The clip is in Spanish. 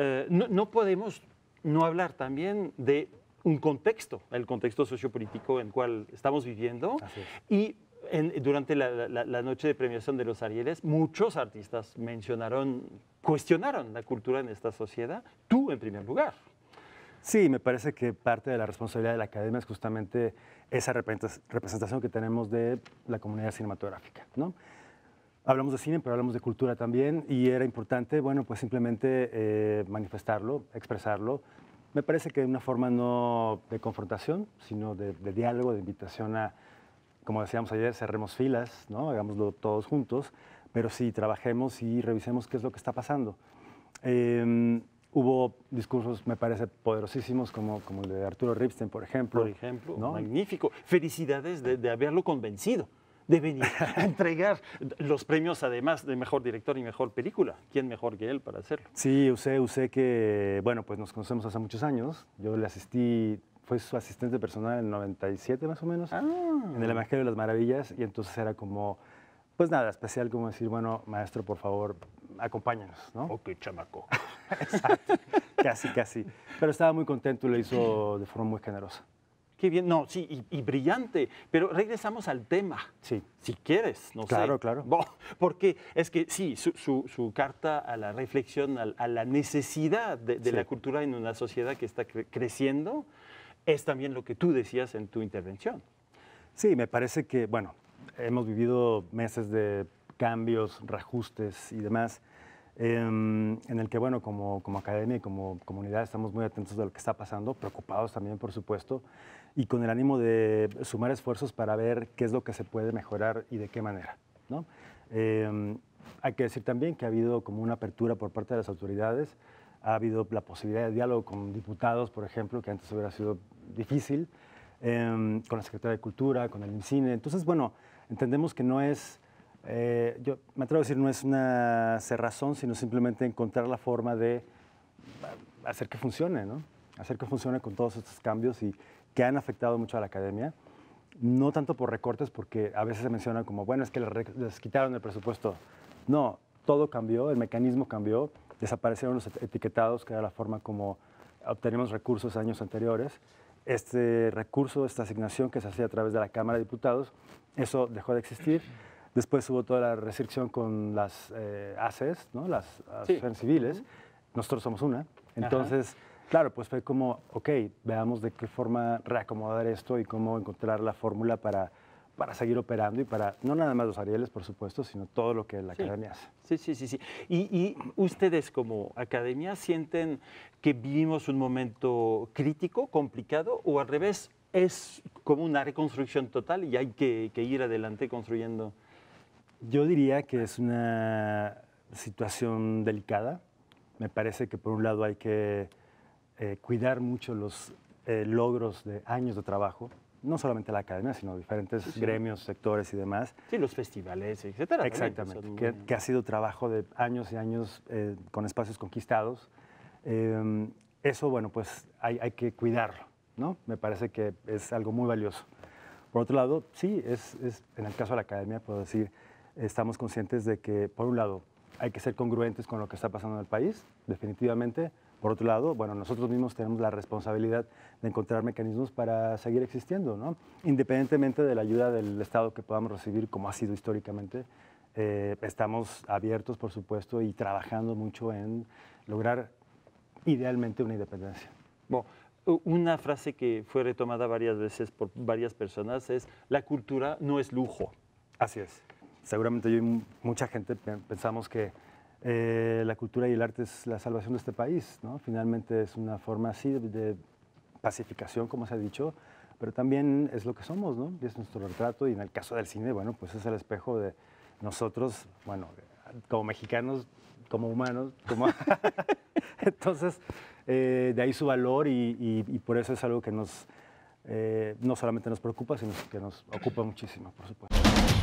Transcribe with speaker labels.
Speaker 1: Eh, no, podemos no hablar también de un contexto, el contexto sociopolítico en el cual estamos viviendo. Y durante la, noche de premiación de los Arieles, muchos artistas mencionaron, cuestionaron la cultura en esta sociedad, tú en primer lugar.
Speaker 2: Sí, me parece que parte de la responsabilidad de la academia es justamente esa representación que tenemos de la comunidad cinematográfica. ¿no? hablamos de cine, pero hablamos de cultura también, y era importante, bueno, pues simplemente eh, manifestarlo, expresarlo. Me parece que de una forma no de confrontación, sino de, diálogo, de invitación a, como decíamos ayer, cerremos filas, ¿no? hagámoslo todos juntos, pero sí trabajemos y revisemos qué es lo que está pasando. Em, hubo discursos, me parece, poderosísimos, como, como el de Arturo Ripstein, por ejemplo. Por
Speaker 1: ejemplo, magnífico. Felicidades de haberlo convencido de venir a entregar los premios, además de mejor director y mejor película. ¿Quién mejor que él para hacerlo?
Speaker 2: Sí, usé, usé que, bueno, pues nos conocemos hace muchos años. Yo le asistí, fue su asistente personal en el 97 más o menos, ah. en El Evangelio de las Maravillas, y entonces era como, pues nada, especial como decir, bueno, maestro, por favor, acompáñanos, ¿no?
Speaker 1: Ok, oh, chamaco. Exacto, casi, casi. Pero estaba muy contento y lo hizo de forma muy generosa qué bien. No, sí, y, brillante. Pero regresamos al tema. Sí. Si quieres, no claro, sé. Claro, claro. Porque es que sí, su, carta a la reflexión, a, la necesidad de, la cultura en una sociedad que está creciendo, es también lo que tú decías en tu intervención.
Speaker 2: Sí, me parece que, bueno, hemos vivido meses de cambios, reajustes y demás. Em, en el que, bueno, como, como academia y como comunidad estamos muy atentos a lo que está pasando, preocupados también, por supuesto, y con el ánimo de sumar esfuerzos para ver qué es lo que se puede mejorar y de qué manera. ¿no? Em, hay que decir también que ha habido como una apertura por parte de las autoridades, ha habido la posibilidad de diálogo con diputados, por ejemplo, que antes hubiera sido difícil, em, con la Secretaría de Cultura, con el INCINE. Entonces, bueno, entendemos que no es eh, yo me atrevo a decir, no es una cerrazón, sino simplemente encontrar la forma de eh, hacer que funcione, ¿no? Hacer que funcione con todos estos cambios y que han afectado mucho a la academia. No tanto por recortes, porque a veces se mencionan como, bueno, es que les, quitaron el presupuesto. No, todo cambió, el mecanismo cambió, desaparecieron los etiquetados, que era la forma como obteníamos recursos años anteriores. Este recurso, esta asignación que se hacía a través de la Cámara de Diputados, eso dejó de existir. Después hubo toda la restricción con las eh, ACES, ¿no? las civiles. Nosotros somos una. Entonces, claro, pues fue como, ok, veamos de qué forma reacomodar esto y cómo encontrar la fórmula para, para seguir operando y para, no nada más los Arieles, por supuesto, sino
Speaker 1: todo lo que la academia hace. Sí, sí, sí. sí. Y, ustedes como academia sienten que vivimos un momento crítico, complicado, o al revés, es como una reconstrucción total y hay que, que ir adelante construyendo? Yo
Speaker 2: diría que es una situación delicada. Me parece que por un lado hay que eh, cuidar mucho los eh, logros de años de trabajo, no solamente la academia, sino diferentes gremios, sectores y demás. Sí, los festivales, etcétera. Exactamente, que, ha sido trabajo de años y años eh, con espacios conquistados. Em, eso, bueno, pues hay, que cuidarlo, ¿no? Me parece que es algo muy valioso. Por otro lado, sí, es, es en el caso de la academia, puedo decir, estamos conscientes de que, por un lado, hay que ser congruentes con lo que está pasando en el país, definitivamente. Por otro lado, bueno, nosotros mismos tenemos la responsabilidad de encontrar mecanismos para seguir existiendo, ¿no? Independientemente de la ayuda del Estado que podamos recibir, como ha sido históricamente, eh, estamos abiertos, por supuesto, y trabajando mucho en lograr idealmente una independencia.
Speaker 1: Bueno, una frase que fue retomada varias veces por varias personas es, la cultura no es lujo. Así es
Speaker 2: seguramente yo y mucha gente pensamos que eh, la cultura y el arte es la salvación de este país, ¿no? Finalmente es una forma así de, pacificación, como se ha dicho, pero también es lo que somos, ¿no? es nuestro retrato y en el caso del cine, bueno, pues es el espejo de nosotros, bueno, como mexicanos, como humanos, como... Entonces, eh, de ahí su valor y, por eso es algo que nos, eh, no solamente nos preocupa, sino que nos ocupa muchísimo, por supuesto.